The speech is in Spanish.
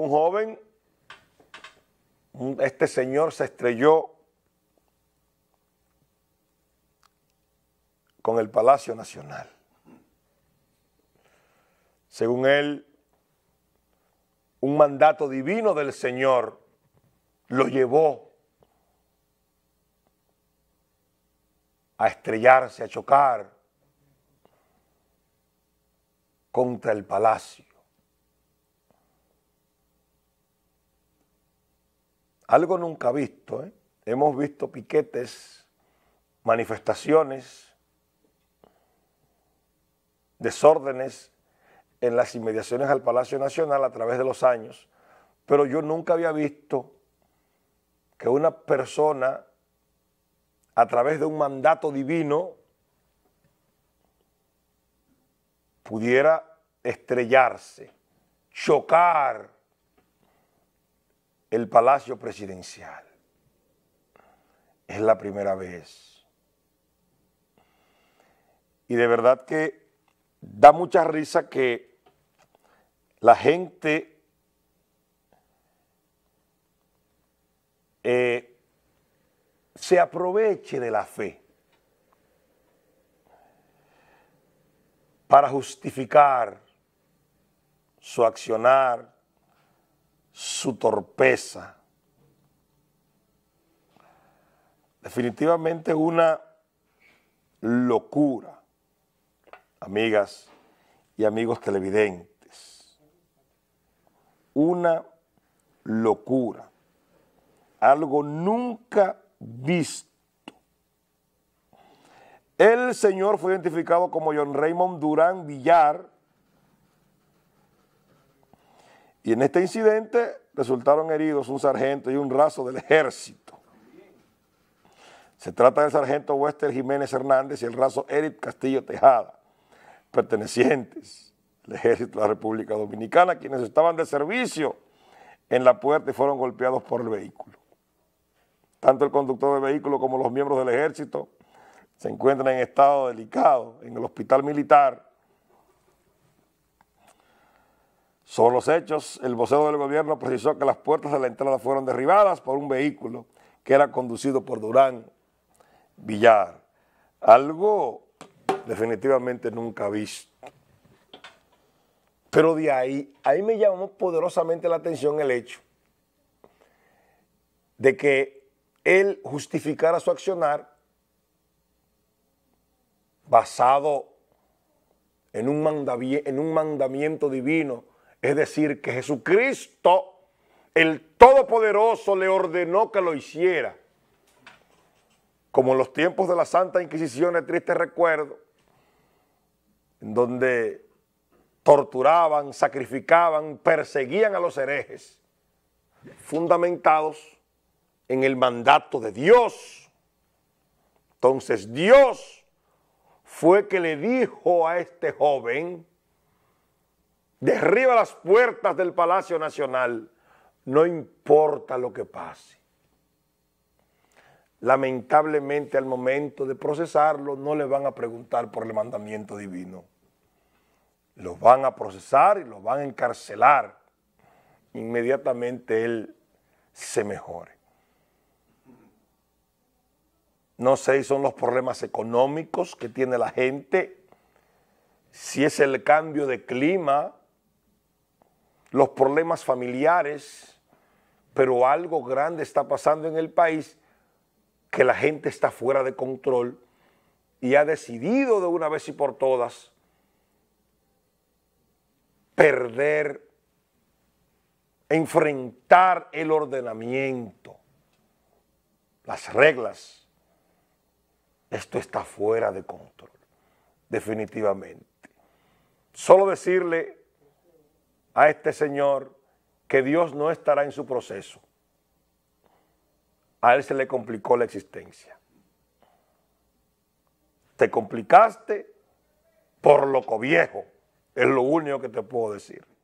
un joven, este señor se estrelló con el Palacio Nacional. Según él, un mandato divino del Señor lo llevó a estrellarse, a chocar contra el palacio. algo nunca visto. ¿eh? Hemos visto piquetes, manifestaciones, desórdenes en las inmediaciones al Palacio Nacional a través de los años, pero yo nunca había visto que una persona a través de un mandato divino pudiera estrellarse, chocar el Palacio Presidencial. Es la primera vez. Y de verdad que da mucha risa que la gente eh, se aproveche de la fe para justificar su accionar, su torpeza. Definitivamente una locura, amigas y amigos televidentes. Una locura, algo nunca visto. El señor fue identificado como John Raymond Durán Villar, Y en este incidente resultaron heridos un sargento y un raso del ejército. Se trata del sargento Wester Jiménez Hernández y el raso Eric Castillo Tejada, pertenecientes al ejército de la República Dominicana, quienes estaban de servicio en la puerta y fueron golpeados por el vehículo. Tanto el conductor del vehículo como los miembros del ejército se encuentran en estado delicado en el hospital militar Sobre los hechos, el vocero del gobierno precisó que las puertas de la entrada fueron derribadas por un vehículo que era conducido por Durán Villar. Algo definitivamente nunca visto. Pero de ahí, ahí me llamó poderosamente la atención el hecho de que él justificara su accionar basado en un, en un mandamiento divino es decir, que Jesucristo, el Todopoderoso, le ordenó que lo hiciera. Como en los tiempos de la Santa Inquisición, el triste recuerdo, en donde torturaban, sacrificaban, perseguían a los herejes, fundamentados en el mandato de Dios. Entonces Dios fue que le dijo a este joven, derriba las puertas del Palacio Nacional, no importa lo que pase. Lamentablemente al momento de procesarlo no le van a preguntar por el mandamiento divino. Los van a procesar y los van a encarcelar. Inmediatamente él se mejore. No sé si son los problemas económicos que tiene la gente, si es el cambio de clima, los problemas familiares, pero algo grande está pasando en el país que la gente está fuera de control y ha decidido de una vez y por todas perder, enfrentar el ordenamiento, las reglas. Esto está fuera de control, definitivamente. Solo decirle a este señor que Dios no estará en su proceso. A él se le complicó la existencia. Te complicaste por lo viejo, es lo único que te puedo decir.